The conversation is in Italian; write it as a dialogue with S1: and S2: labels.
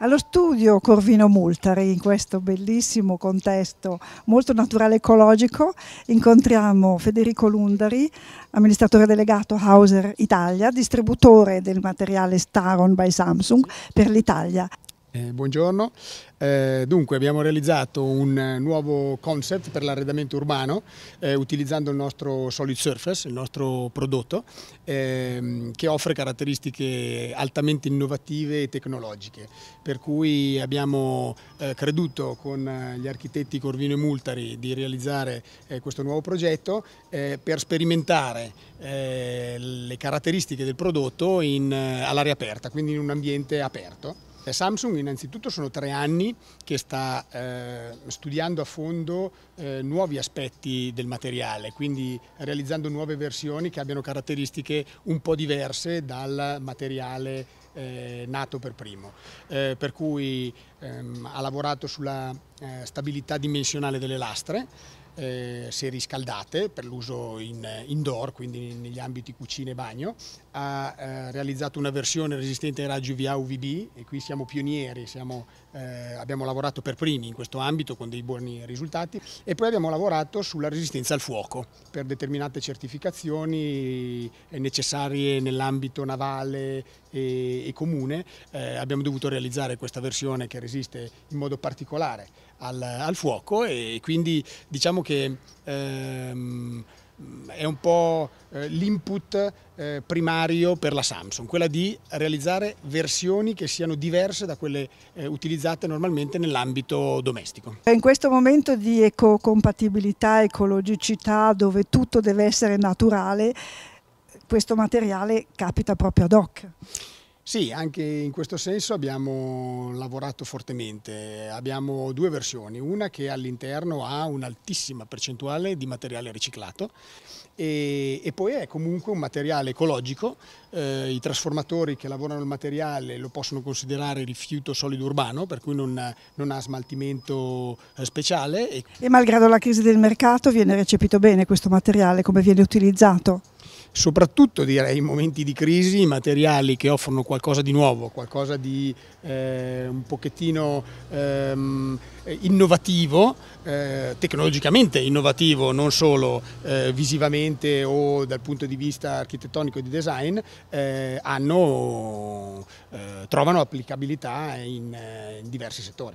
S1: Allo studio Corvino Multari, in questo bellissimo contesto molto naturale ecologico, incontriamo Federico Lundari, amministratore delegato Hauser Italia, distributore del materiale Staron by Samsung per l'Italia.
S2: Eh, buongiorno, eh, dunque abbiamo realizzato un nuovo concept per l'arredamento urbano eh, utilizzando il nostro Solid Surface, il nostro prodotto, ehm, che offre caratteristiche altamente innovative e tecnologiche, per cui abbiamo eh, creduto con eh, gli architetti Corvino e Multari di realizzare eh, questo nuovo progetto per sperimentare le caratteristiche del prodotto all'aria aperta, quindi in un ambiente aperto. Eh, Samsung innanzitutto sono tre anni che sta eh, studiando a fondo eh, nuovi aspetti del materiale, quindi realizzando nuove versioni che abbiano caratteristiche un po' diverse dal materiale eh, nato per primo, eh, per cui ehm, ha lavorato sulla eh, stabilità dimensionale delle lastre, eh, serie riscaldate per l'uso in, indoor, quindi negli ambiti cucina e bagno, ha eh, realizzato una versione resistente ai raggi UVA UVB e qui siamo pionieri, siamo, eh, abbiamo lavorato per primi in questo ambito con dei buoni risultati e poi abbiamo lavorato sulla resistenza al fuoco per determinate certificazioni eh, necessarie nell'ambito navale e, e comune. Eh, abbiamo dovuto realizzare questa versione che resiste in modo particolare al, al fuoco e quindi diciamo che ehm, è un po' eh, l'input eh, primario per la Samsung, quella di realizzare versioni che siano diverse da quelle eh, utilizzate normalmente nell'ambito domestico.
S1: In questo momento di ecocompatibilità, ecologicità, dove tutto deve essere naturale, questo materiale capita proprio ad hoc.
S2: Sì, anche in questo senso abbiamo lavorato fortemente. Abbiamo due versioni, una che all'interno ha un'altissima percentuale di materiale riciclato e, e, poi è comunque un materiale ecologico. Eh, I trasformatori che lavorano il materiale lo possono considerare rifiuto solido urbano, per cui non, non ha smaltimento eh, speciale. E
S1: malgrado la crisi del mercato viene recepito bene questo materiale, come viene utilizzato? soprattutto
S2: direi in momenti di crisi, materiali che offrono qualcosa di nuovo, qualcosa di eh, un pochettino ehm, innovativo, eh, tecnologicamente innovativo, non solo eh, visivamente o dal punto di vista architettonico e di design, eh,
S1: hanno, eh, trovano applicabilità in, eh, in diversi settori.